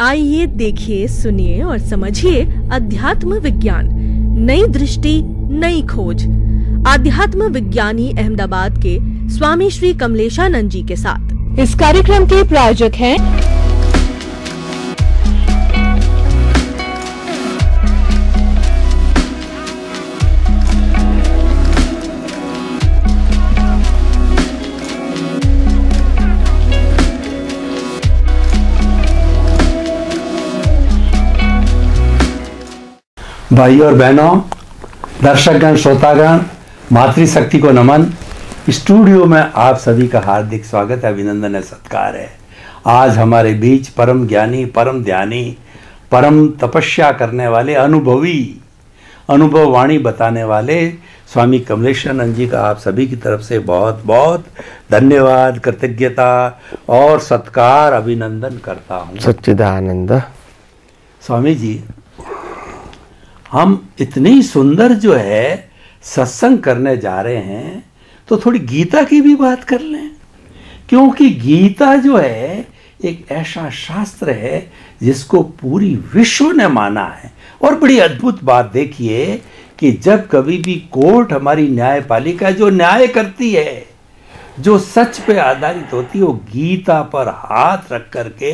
आइए देखिए सुनिए और समझिए अध्यात्म विज्ञान नई दृष्टि नई खोज आध्यात्म विज्ञानी अहमदाबाद के स्वामी श्री कमलेशानंद जी के साथ इस कार्यक्रम के प्रायोजक हैं भाई और बहनों दर्शकगण श्रोतागण मातृशक्ति को नमन स्टूडियो में आप सभी का हार्दिक स्वागत है अभिनंदन है सत्कार है आज हमारे बीच परम ज्ञानी परम ध्यानी परम तपस्या करने वाले अनुभवी अनुभव वाणी बताने वाले स्वामी कमलेश्वरानंद जी का आप सभी की तरफ से बहुत बहुत धन्यवाद कृतज्ञता और सत्कार अभिनंदन करता हूँ सच्चिदानंद स्वामी जी हम इतनी सुंदर जो है सत्संग करने जा रहे हैं तो थोड़ी गीता की भी बात कर लें क्योंकि गीता जो है एक ऐसा शास्त्र है जिसको पूरी विश्व ने माना है और बड़ी अद्भुत बात देखिए कि जब कभी भी कोर्ट हमारी न्यायपालिका जो न्याय करती है जो सच पे आधारित होती है वो गीता पर हाथ रख करके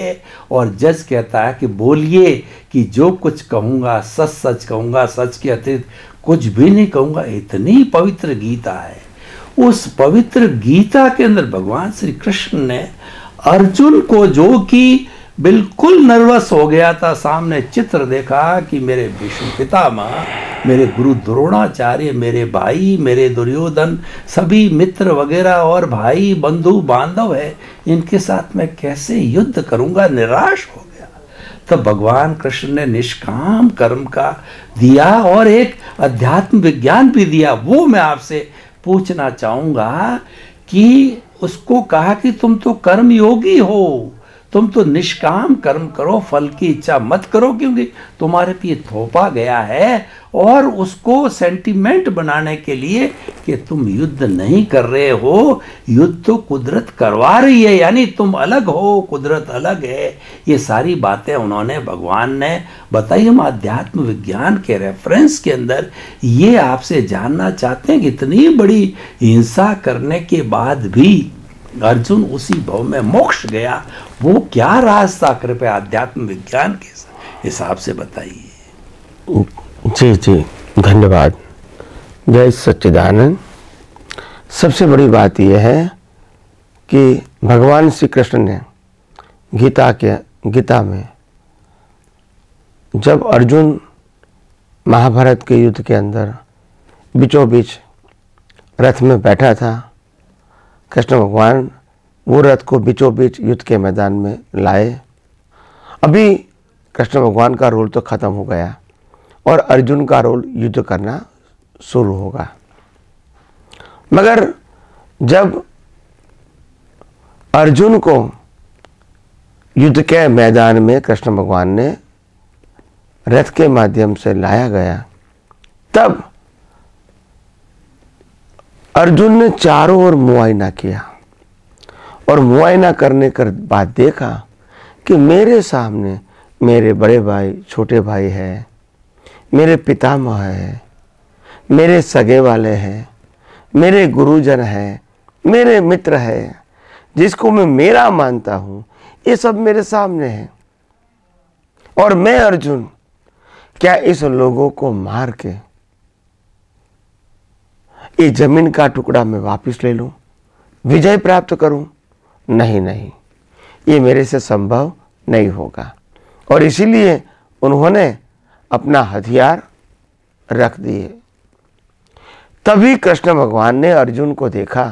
और जज कहता है कि बोलिए कि जो कुछ कहूँगा सच सच कहूँगा सच के अतिरिक्त कुछ भी नहीं कहूँगा इतनी पवित्र गीता है उस पवित्र गीता के अंदर भगवान श्री कृष्ण ने अर्जुन को जो कि बिल्कुल नर्वस हो गया था सामने चित्र देखा कि मेरे विष्णु पितामह मेरे गुरु द्रोणाचार्य मेरे भाई मेरे दुर्योधन सभी मित्र वगैरह और भाई बंधु बांधव है इनके साथ मैं कैसे युद्ध करूंगा निराश हो गया तब भगवान कृष्ण ने निष्काम कर्म का दिया और एक अध्यात्म विज्ञान भी दिया वो मैं आपसे पूछना चाहूंगा कि उसको कहा कि तुम तो कर्म योगी हो तुम तो निष्काम कर्म करो फल की इच्छा मत करो क्योंकि तुम्हारे पे थोपा गया है और उसको सेंटिमेंट बनाने के लिए कि तुम युद्ध नहीं कर रहे हो युद्ध तो कुदरत करवा रही है यानी तुम अलग हो कुदरत अलग है ये सारी बातें उन्होंने भगवान ने बताई हम आध्यात्म विज्ञान के रेफरेंस के अंदर ये आपसे जानना चाहते हैं कि इतनी बड़ी हिंसा करने के बाद भी अर्जुन उसी भव में मोक्ष गया वो क्या रास्ता कृपया अध्यात्म विज्ञान के हिसाब से बताइए जी जी धन्यवाद जय सच्चिदानंद सबसे बड़ी बात यह है कि भगवान श्री कृष्ण ने गीता के गीता में जब अर्जुन महाभारत के युद्ध के अंदर बीचों बीच रथ में बैठा था कृष्ण भगवान वो रथ को बीचों बीच युद्ध के मैदान में लाए अभी कृष्ण भगवान का रोल तो ख़त्म हो गया और अर्जुन का रोल युद्ध करना शुरू होगा मगर जब अर्जुन को युद्ध के मैदान में कृष्ण भगवान ने रथ के माध्यम से लाया गया तब अर्जुन ने चारों ओर मुआयना किया और मुआयना करने के कर बाद देखा कि मेरे सामने मेरे बड़े भाई छोटे भाई हैं मेरे पितामह हैं मेरे सगे वाले हैं मेरे गुरुजन हैं मेरे मित्र हैं जिसको मैं मेरा मानता हूँ ये सब मेरे सामने हैं और मैं अर्जुन क्या इस लोगों को मार के ये जमीन का टुकड़ा मैं वापस ले लूं विजय प्राप्त करूं नहीं नहीं ये मेरे से संभव नहीं होगा और इसीलिए उन्होंने अपना हथियार रख दिए तभी कृष्ण भगवान ने अर्जुन को देखा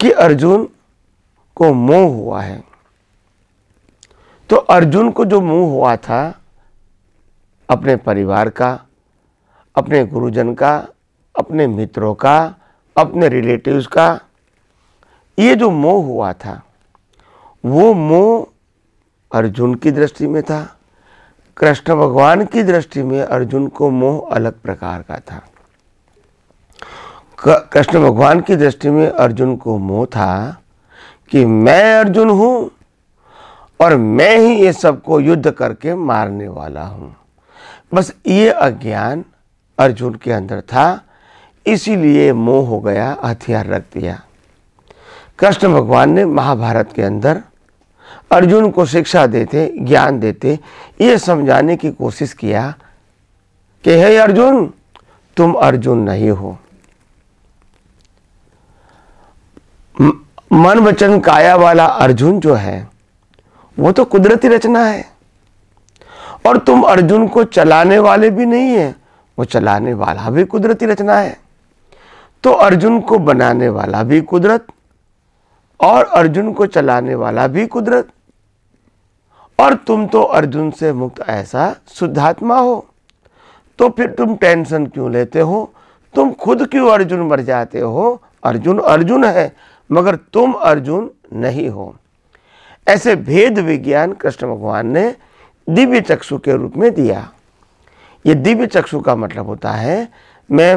कि अर्जुन को मोह हुआ है तो अर्जुन को जो मुंह हुआ था अपने परिवार का अपने गुरुजन का अपने मित्रों का अपने रिलेटिव्स का ये जो मोह हुआ था वो मोह अर्जुन की दृष्टि में था कृष्ण भगवान की दृष्टि में अर्जुन को मोह अलग प्रकार का था कृष्ण भगवान की दृष्टि में अर्जुन को मोह था कि मैं अर्जुन हूँ और मैं ही ये सबको युद्ध करके मारने वाला हूँ बस ये अज्ञान अर्जुन के अंदर था इसीलिए मोह हो गया हथियार रख दिया कृष्ण भगवान ने महाभारत के अंदर अर्जुन को शिक्षा देते ज्ञान देते ये समझाने की कोशिश किया कि हे अर्जुन तुम अर्जुन नहीं हो मन वचन काया वाला अर्जुन जो है वो तो कुदरती रचना है और तुम अर्जुन को चलाने वाले भी नहीं है वो चलाने वाला भी कुदरती रचना है तो अर्जुन को बनाने वाला भी कुदरत और अर्जुन को चलाने वाला भी कुदरत और तुम तो अर्जुन से मुक्त ऐसा शुद्धात्मा हो तो फिर तुम टेंशन क्यों लेते हो तुम खुद क्यों अर्जुन मर जाते हो अर्जुन अर्जुन है मगर तुम अर्जुन नहीं हो ऐसे भेद विज्ञान कृष्ण भगवान ने दिव्य चक्षु के रूप में दिया ये दिव्य चक्षु का मतलब होता है मैं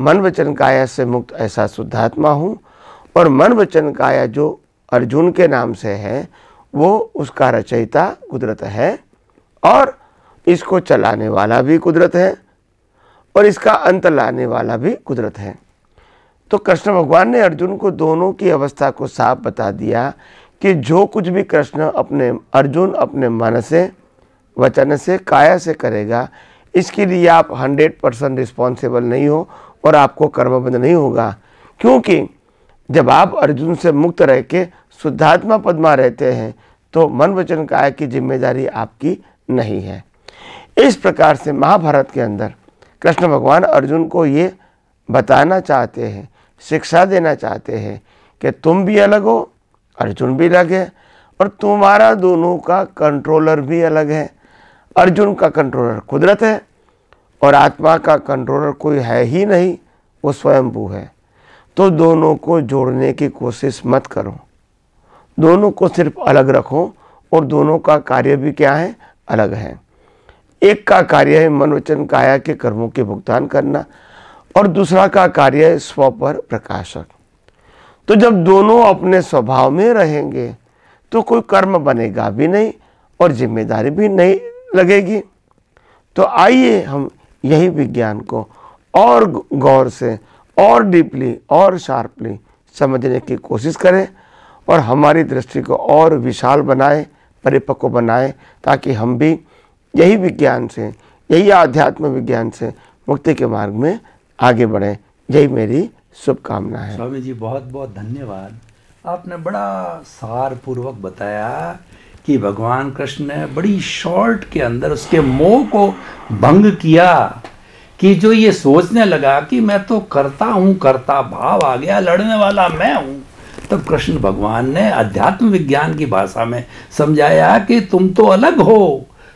मन वचन काया से मुक्त ऐसा शुद्धात्मा हूँ और मन वचन काया जो अर्जुन के नाम से है वो उसका रचयिता कुदरत है और इसको चलाने वाला भी कुदरत है और इसका अंत लाने वाला भी कुदरत है तो कृष्ण भगवान ने अर्जुन को दोनों की अवस्था को साफ बता दिया कि जो कुछ भी कृष्ण अपने अर्जुन अपने मन से वचन से काया से करेगा इसके लिए आप 100 परसेंट रिस्पॉन्सिबल नहीं हो और आपको कर्मबंध नहीं होगा क्योंकि जब आप अर्जुन से मुक्त रह के शुद्धात्मा पद में रहते हैं तो मन वचन काय की जिम्मेदारी आपकी नहीं है इस प्रकार से महाभारत के अंदर कृष्ण भगवान अर्जुन को ये बताना चाहते हैं शिक्षा देना चाहते हैं कि तुम भी अलग हो अर्जुन भी अलग है और तुम्हारा दोनों का कंट्रोलर भी अलग है अर्जुन का कंट्रोलर कुदरत है और आत्मा का कंट्रोलर कोई है ही नहीं वो स्वयंभू है तो दोनों को जोड़ने की कोशिश मत करो दोनों को सिर्फ अलग रखो और दोनों का कार्य भी क्या है अलग है एक का कार्य है वचन काया के कर्मों के भुगतान करना और दूसरा का कार्य है स्व पर प्रकाशक तो जब दोनों अपने स्वभाव में रहेंगे तो कोई कर्म बनेगा भी नहीं और जिम्मेदारी भी नहीं लगेगी तो आइए हम यही विज्ञान को और गौर से और डीपली और शार्पली समझने की कोशिश करें और हमारी दृष्टि को और विशाल बनाए परिपक्व बनाए ताकि हम भी यही विज्ञान से यही आध्यात्म विज्ञान से मुक्ति के मार्ग में आगे बढ़ें यही मेरी शुभकामना है स्वामी जी बहुत बहुत धन्यवाद आपने बड़ा सार पूर्वक बताया कि भगवान कृष्ण ने बड़ी शॉर्ट के अंदर उसके मोह को भंग किया कि जो ये सोचने लगा कि मैं तो करता हूँ करता भाव आ गया लड़ने वाला मैं हूँ तब कृष्ण भगवान ने अध्यात्म विज्ञान की भाषा में समझाया कि तुम तो अलग हो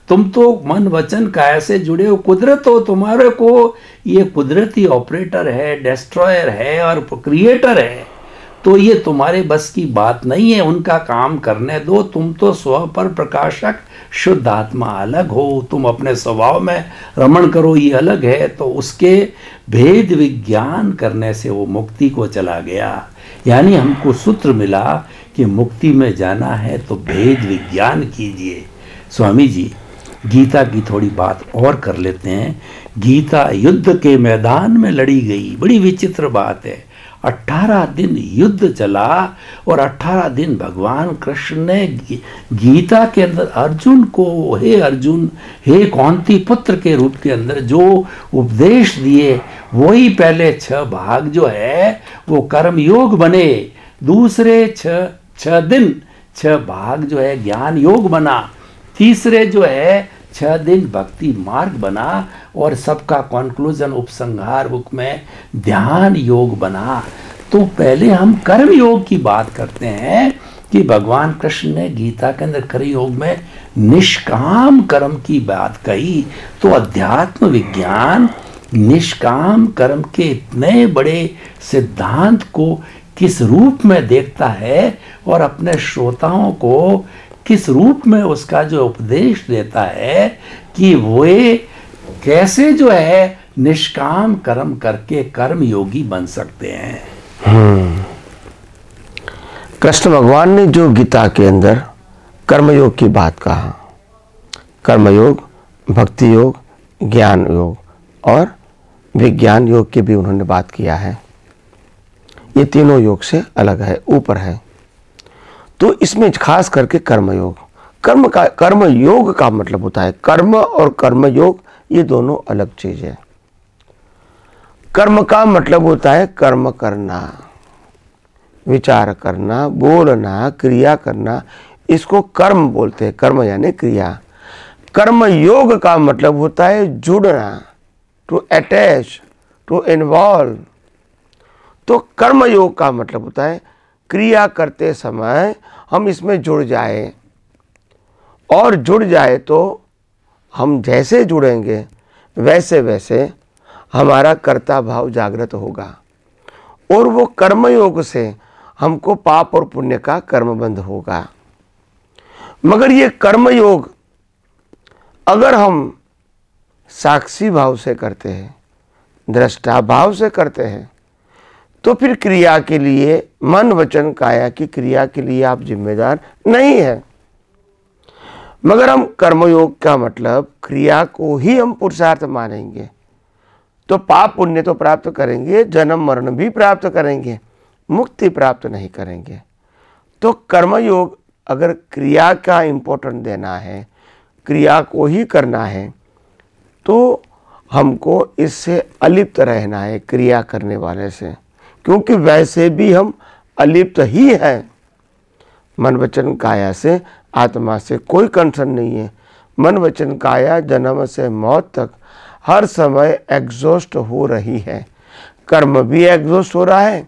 तुम तो मन वचन काय से जुड़े हो कुदरत हो तुम्हारे को ये कुदरती ऑपरेटर है डिस्ट्रॉयर है और क्रिएटर है तो ये तुम्हारे बस की बात नहीं है उनका काम करने दो तुम तो स्व पर प्रकाशक शुद्ध आत्मा अलग हो तुम अपने स्वभाव में रमण करो ये अलग है तो उसके भेद विज्ञान करने से वो मुक्ति को चला गया यानी हमको सूत्र मिला कि मुक्ति में जाना है तो भेद विज्ञान कीजिए स्वामी जी गीता की थोड़ी बात और कर लेते हैं गीता युद्ध के मैदान में लड़ी गई बड़ी विचित्र बात है अट्ठारह दिन युद्ध चला और अट्ठारह दिन भगवान कृष्ण ने गीता के अंदर अर्जुन को हे अर्जुन हे कौंती पुत्र के रूप के अंदर जो उपदेश दिए वही पहले छह भाग जो है वो कर्म योग बने दूसरे छह छह दिन छह भाग जो है ज्ञान योग बना तीसरे जो है छह दिन भक्ति मार्ग बना और सबका कॉन्क्लूजन उपसंहार बुक में ध्यान योग बना तो पहले हम कर्म योग की बात करते हैं कि भगवान कृष्ण ने गीता के अंदर कर्म योग में निष्काम कर्म की बात कही तो अध्यात्म विज्ञान निष्काम कर्म के इतने बड़े सिद्धांत को किस रूप में देखता है और अपने श्रोताओं को किस रूप में उसका जो उपदेश देता है कि वे कैसे जो है निष्काम कर्म करके कर्म योगी बन सकते हैं हम्म। कृष्ण भगवान ने जो गीता के अंदर कर्मयोग की बात कहा कर्मयोग भक्ति योग ज्ञान योग और विज्ञान योग की भी उन्होंने बात किया है ये तीनों योग से अलग है ऊपर है तो इसमें खास करके कर्मयोग कर्म का कर्म योग का मतलब होता है कर्म और कर्म योग ये दोनों अलग चीज है कर्म का मतलब होता है कर्म करना विचार करना बोलना क्रिया करना इसको कर्म बोलते हैं कर्म यानी क्रिया कर्म योग का मतलब होता है जुड़ना टू अटैच टू इन्वॉल्व तो कर्म योग का मतलब होता है क्रिया करते समय हम इसमें जुड़ जाए और जुड़ जाए तो हम जैसे जुड़ेंगे वैसे वैसे हमारा कर्ता भाव जागृत होगा और वो कर्मयोग से हमको पाप और पुण्य का कर्मबंध होगा मगर ये कर्मयोग अगर हम साक्षी भाव से करते हैं दृष्टा भाव से करते हैं तो फिर क्रिया के लिए मन वचन काया की क्रिया के लिए आप जिम्मेदार नहीं है मगर हम कर्मयोग का मतलब क्रिया को ही हम पुरुषार्थ मानेंगे तो पाप पुण्य तो प्राप्त करेंगे जन्म मरण भी प्राप्त करेंगे मुक्ति प्राप्त नहीं करेंगे तो कर्मयोग अगर क्रिया का इम्पोर्टेंट देना है क्रिया को ही करना है तो हमको इससे अलिप्त रहना है क्रिया करने वाले से क्योंकि वैसे भी हम अलिप्त ही हैं मन वचन काया से आत्मा से कोई कंसर्न नहीं है मन वचन काया जन्म से मौत तक हर समय एग्जॉस्ट हो रही है कर्म भी एग्जॉस्ट हो रहा है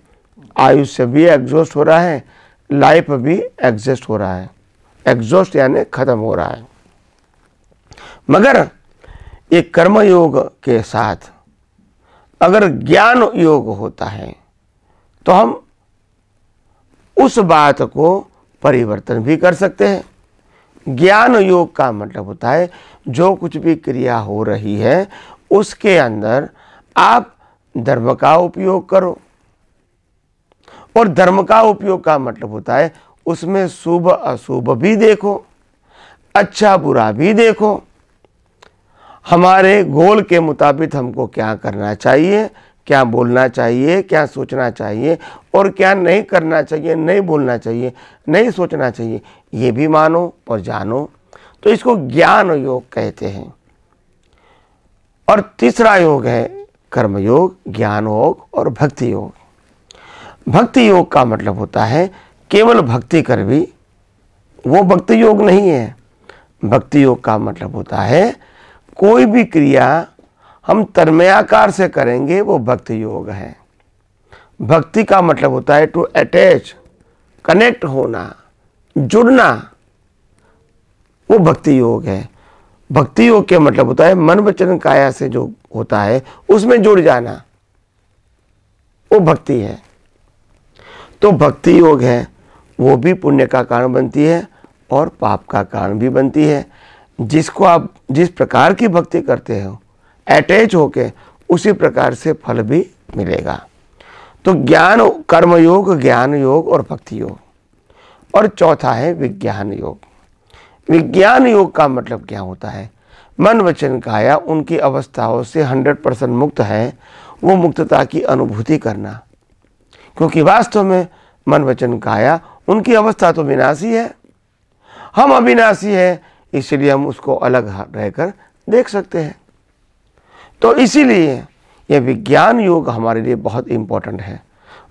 आयुष्य भी एग्जॉस्ट हो रहा है लाइफ भी एग्जस्ट हो रहा है एग्जॉस्ट यानी ख़त्म हो रहा है मगर ये कर्मयोग के साथ अगर ज्ञान योग होता है तो हम उस बात को परिवर्तन भी कर सकते हैं ज्ञान योग का मतलब होता है जो कुछ भी क्रिया हो रही है उसके अंदर आप धर्म का उपयोग करो और धर्म का उपयोग का मतलब होता है उसमें शुभ अशुभ भी देखो अच्छा बुरा भी देखो हमारे गोल के मुताबिक हमको क्या करना चाहिए क्या बोलना चाहिए क्या सोचना चाहिए और क्या नहीं करना चाहिए नहीं बोलना चाहिए नहीं सोचना चाहिए ये भी मानो और जानो तो इसको ज्ञान योग कहते हैं और तीसरा योग है कर्म योग ज्ञान योग और भक्ति योग भक्ति योग का मतलब होता है केवल भक्ति कर भी वो भक्ति योग नहीं है भक्ति योग का मतलब होता है कोई भी क्रिया हम तन्मयाकार से करेंगे वो भक्ति योग है भक्ति का मतलब होता है टू अटैच कनेक्ट होना जुड़ना वो भक्ति योग है भक्ति योग के मतलब होता है मन वचन काया से जो होता है उसमें जुड़ जाना वो भक्ति है तो भक्ति योग है वो भी पुण्य का कारण बनती है और पाप का कारण भी बनती है जिसको आप जिस प्रकार की भक्ति करते हो अटैच होके उसी प्रकार से फल भी मिलेगा तो ज्ञान कर्म योग ज्ञान योग और भक्ति योग और चौथा है विज्ञान योग विज्ञान योग का मतलब क्या होता है मन वचन काया उनकी अवस्थाओं से हंड्रेड परसेंट मुक्त है वो मुक्तता की अनुभूति करना क्योंकि वास्तव में मन वचन काया उनकी अवस्था तो विनाशी है हम अविनाशी है इसलिए हम उसको अलग रहकर देख सकते हैं तो इसीलिए यह विज्ञान योग हमारे लिए बहुत इम्पोर्टेंट है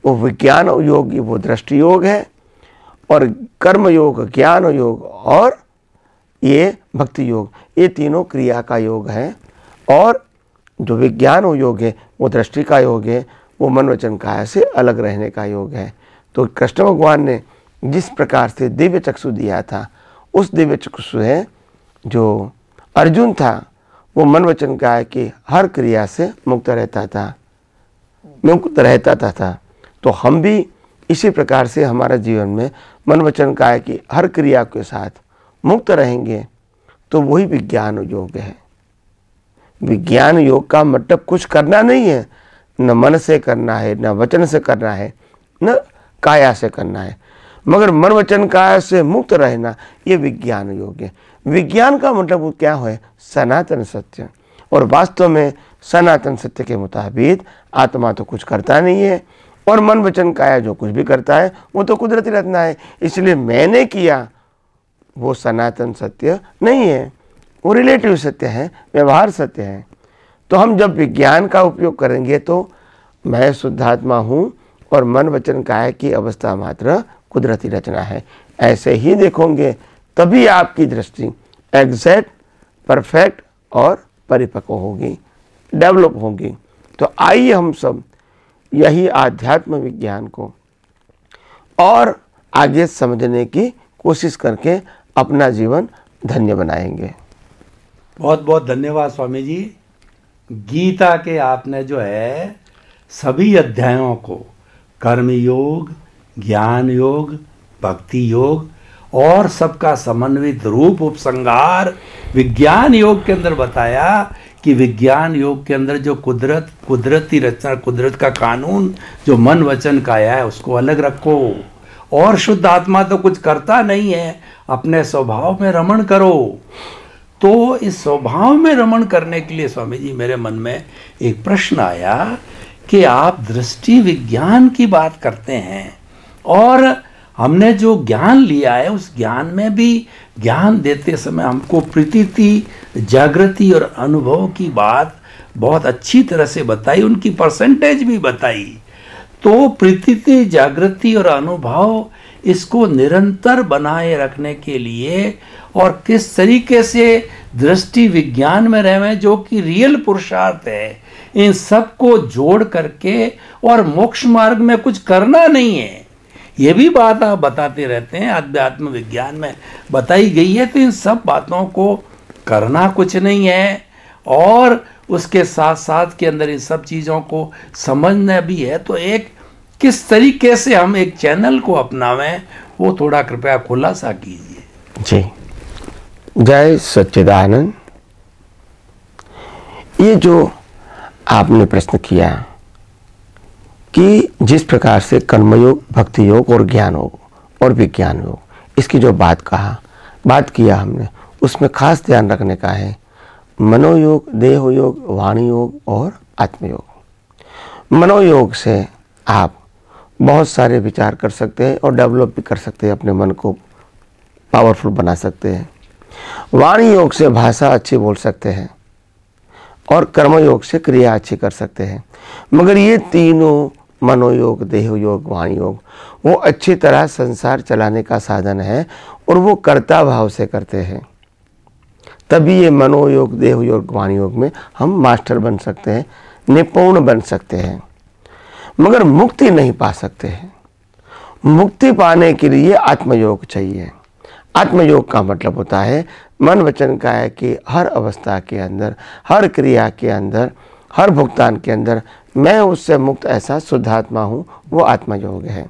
वो विज्ञान योग वो दृष्टि योग है और कर्म योग ज्ञान योग और ये भक्ति योग ये तीनों क्रिया का योग है और जो विज्ञान योग है वो दृष्टि का योग है वो मन वचन काय से अलग रहने का योग है तो कृष्ण भगवान ने जिस प्रकार से दिव्य चक्षु दिया था उस दिव्य चक्षु है जो अर्जुन था वो मन वचन है की हर क्रिया से मुक्त रहता था मुक्त रहता था, था तो हम भी इसी प्रकार से हमारा जीवन में मन वचन है की हर क्रिया के साथ मुक्त रहेंगे तो वही विज्ञान योग है विज्ञान योग का मतलब कुछ करना नहीं है न मन से करना है न वचन से करना है न काया से करना है मगर मन वचन काय से मुक्त रहना ये विज्ञान योग है विज्ञान का मतलब क्या है सनातन सत्य और वास्तव में सनातन सत्य के मुताबिक आत्मा तो कुछ करता नहीं है और मन वचन काया जो कुछ भी करता है वो तो कुदरती रत्ना है इसलिए मैंने किया वो सनातन सत्य नहीं है वो रिलेटिव सत्य है व्यवहार सत्य है तो हम जब विज्ञान का उपयोग करेंगे तो मैं शुद्धात्मा हूँ और मन वचन काय की अवस्था मात्र कुदरती रचना है ऐसे ही देखोगे तभी आपकी दृष्टि एग्जैक्ट परफेक्ट और परिपक्व होगी डेवलप होगी तो आइए हम सब यही आध्यात्म विज्ञान को और आगे समझने की कोशिश करके अपना जीवन धन्य बनाएंगे बहुत बहुत धन्यवाद स्वामी जी गीता के आपने जो है सभी अध्यायों को कर्मयोग ज्ञान योग भक्ति योग और सबका समन्वित रूप उपसंगार विज्ञान योग के अंदर बताया कि विज्ञान योग के अंदर जो कुदरत कुदरती रचना कुदरत का कानून जो मन वचन का आया है उसको अलग रखो और शुद्ध आत्मा तो कुछ करता नहीं है अपने स्वभाव में रमण करो तो इस स्वभाव में रमण करने के लिए स्वामी जी मेरे मन में एक प्रश्न आया कि आप दृष्टि विज्ञान की बात करते हैं और हमने जो ज्ञान लिया है उस ज्ञान में भी ज्ञान देते समय हमको प्रतीति जागृति और अनुभव की बात बहुत अच्छी तरह से बताई उनकी परसेंटेज भी बताई तो प्रतीति जागृति और अनुभव इसको निरंतर बनाए रखने के लिए और किस तरीके से दृष्टि विज्ञान में रहें जो कि रियल पुरुषार्थ है इन सब को जोड़ करके और मोक्ष मार्ग में कुछ करना नहीं है ये भी बात आप बताते रहते हैं अध्यात्म विज्ञान में बताई गई है तो इन सब बातों को करना कुछ नहीं है और उसके साथ साथ के अंदर इन सब चीज़ों को समझना भी है तो एक किस तरीके से हम एक चैनल को अपनावें वो थोड़ा कृपया खुलासा कीजिए जी जय सच्चिदानंद ये जो आपने प्रश्न किया कि जिस प्रकार से कर्मयोग भक्ति योग और ज्ञान योग और विज्ञान योग इसकी जो बात कहा बात किया हमने उसमें खास ध्यान रखने का है मनोयोग देह योग वाणी योग और आत्मयोग मनोयोग से आप बहुत सारे विचार कर सकते हैं और डेवलप भी कर सकते हैं अपने मन को पावरफुल बना सकते हैं वाणी योग से भाषा अच्छी बोल सकते हैं और कर्मयोग से क्रिया अच्छी कर सकते हैं मगर ये तीनों मनोयोग देह योग वाणी योग वो अच्छी तरह संसार चलाने का साधन है और वो कर्ता भाव से करते हैं तभी ये मनोयोग देह योग वाणी योग में हम मास्टर बन सकते हैं निपुण बन सकते हैं मगर मुक्ति नहीं पा सकते हैं मुक्ति पाने के लिए आत्मयोग चाहिए आत्मयोग का मतलब होता है मन वचन का है कि हर अवस्था के अंदर हर क्रिया के अंदर हर भुगतान के अंदर मैं उससे मुक्त ऐसा शुद्धात्मा हूँ वो आत्मयोग है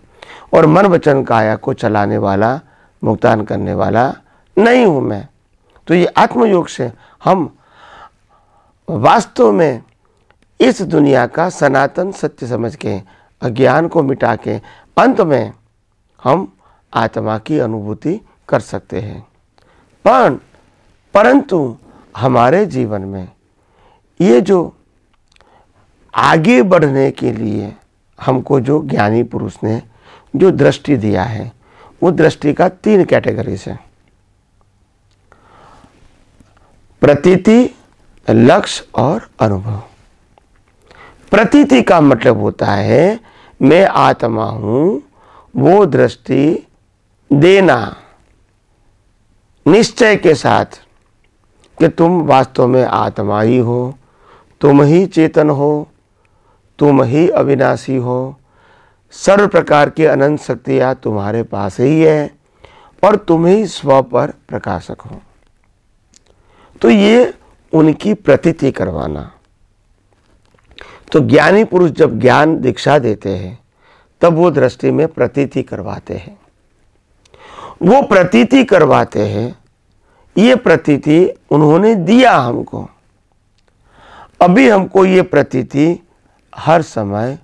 और मन वचन काया को चलाने वाला मुक्तान करने वाला नहीं हूँ मैं तो ये आत्मयोग से हम वास्तव में इस दुनिया का सनातन सत्य समझ के अज्ञान को मिटा के अंत में हम आत्मा की अनुभूति कर सकते हैं पर परंतु हमारे जीवन में ये जो आगे बढ़ने के लिए हमको जो ज्ञानी पुरुष ने जो दृष्टि दिया है वो दृष्टि का तीन कैटेगरी से प्रतीति लक्ष्य और अनुभव प्रतीति का मतलब होता है मैं आत्मा हूं वो दृष्टि देना निश्चय के साथ कि तुम वास्तव में आत्मा ही हो तुम ही चेतन हो तुम ही अविनाशी हो सर्व प्रकार की अनंत शक्तियाँ तुम्हारे पास ही है और तुम ही स्व पर प्रकाशक हो तो ये उनकी प्रतीति करवाना तो ज्ञानी पुरुष जब ज्ञान दीक्षा देते हैं तब वो दृष्टि में प्रतीति करवाते हैं वो प्रतीति करवाते हैं ये प्रतीति उन्होंने दिया हमको अभी हमको ये प्रतीति हर समय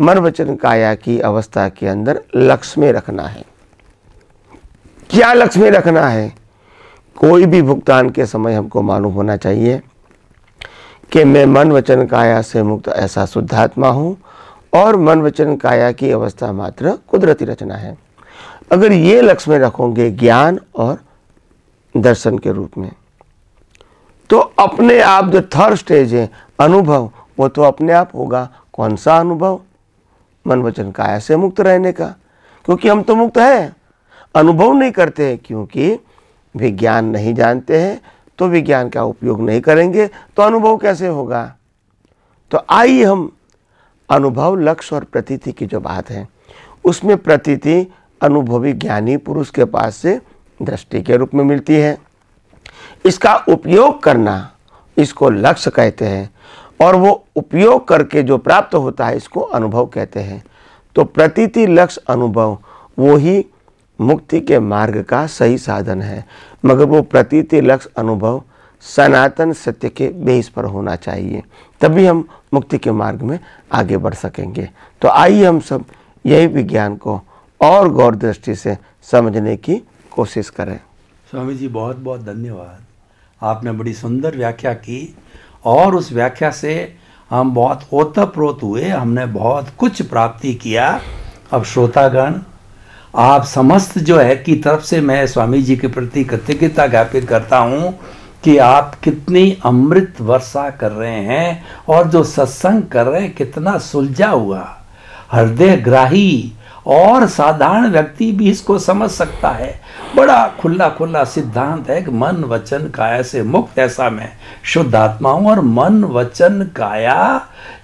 मन वचन काया की अवस्था के अंदर लक्ष्य में रखना है क्या लक्ष्य में रखना है कोई भी भुगतान के समय हमको मालूम होना चाहिए कि मैं मन वचन काया से मुक्त ऐसा शुद्धात्मा हूँ और मन वचन काया की अवस्था मात्र कुदरती रचना है अगर ये लक्ष्य में रखोगे ज्ञान और दर्शन के रूप में तो अपने आप जो थर्ड स्टेज है अनुभव वो तो अपने आप होगा कौन सा अनुभव मन वचन काया से मुक्त रहने का क्योंकि हम तो मुक्त हैं अनुभव नहीं करते हैं क्योंकि विज्ञान नहीं जानते हैं तो विज्ञान का उपयोग नहीं करेंगे तो अनुभव कैसे होगा तो आइए हम अनुभव लक्ष्य और प्रतीति की जो बात है उसमें प्रतीति अनुभवी ज्ञानी पुरुष के पास से दृष्टि के रूप में मिलती है इसका उपयोग करना इसको लक्ष्य कहते हैं और वो उपयोग करके जो प्राप्त होता है इसको अनुभव कहते हैं तो प्रतीति लक्ष्य अनुभव वो ही मुक्ति के मार्ग का सही साधन है मगर वो प्रतीति लक्ष्य अनुभव सनातन सत्य के बेस पर होना चाहिए तभी हम मुक्ति के मार्ग में आगे बढ़ सकेंगे तो आइए हम सब यही विज्ञान को और गौर दृष्टि से समझने की कोशिश करें स्वामी जी बहुत बहुत धन्यवाद आपने बड़ी सुंदर व्याख्या की और उस व्याख्या से हम बहुत ओतप्रोत हुए हमने बहुत कुछ प्राप्ति किया अब श्रोतागण आप समस्त जो है की तरफ से मैं स्वामी जी के प्रति कृतज्ञता ज्ञापित करता हूँ कि आप कितनी अमृत वर्षा कर रहे हैं और जो सत्संग कर रहे हैं कितना सुलझा हुआ हृदय ग्राही और साधारण व्यक्ति भी इसको समझ सकता है बड़ा खुला खुला सिद्धांत है कि मन वचन काया से मुक्त ऐसा मैं शुद्ध आत्मा हूं और मन वचन काया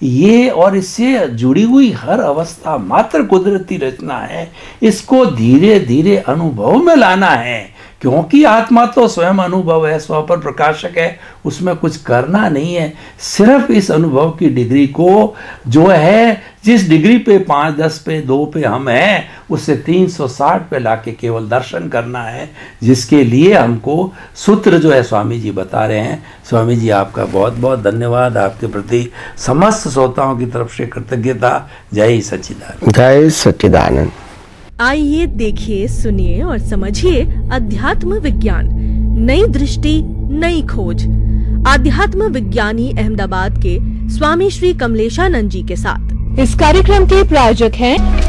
ये और इससे जुड़ी हुई हर अवस्था मात्र कुदरती रचना है इसको धीरे धीरे अनुभव में लाना है क्योंकि आत्मा तो स्वयं अनुभव है पर प्रकाशक है उसमें कुछ करना नहीं है सिर्फ इस अनुभव की डिग्री को जो है जिस डिग्री पे पांच दस पे दो पे हम हैं उससे तीन सौ साठ पे लाके केवल दर्शन करना है जिसके लिए हमको सूत्र जो है स्वामी जी बता रहे हैं स्वामी जी आपका बहुत बहुत धन्यवाद आपके प्रति समस्त श्रोताओं की तरफ से कृतज्ञता जय सच्चिदानंद जय सच्चिदानंद आइए देखिए सुनिए और समझिए अध्यात्म विज्ञान नई दृष्टि नई खोज अध्यात्म विज्ञानी अहमदाबाद के स्वामी श्री कमलेशानंद जी के साथ इस कार्यक्रम के प्रायोजक हैं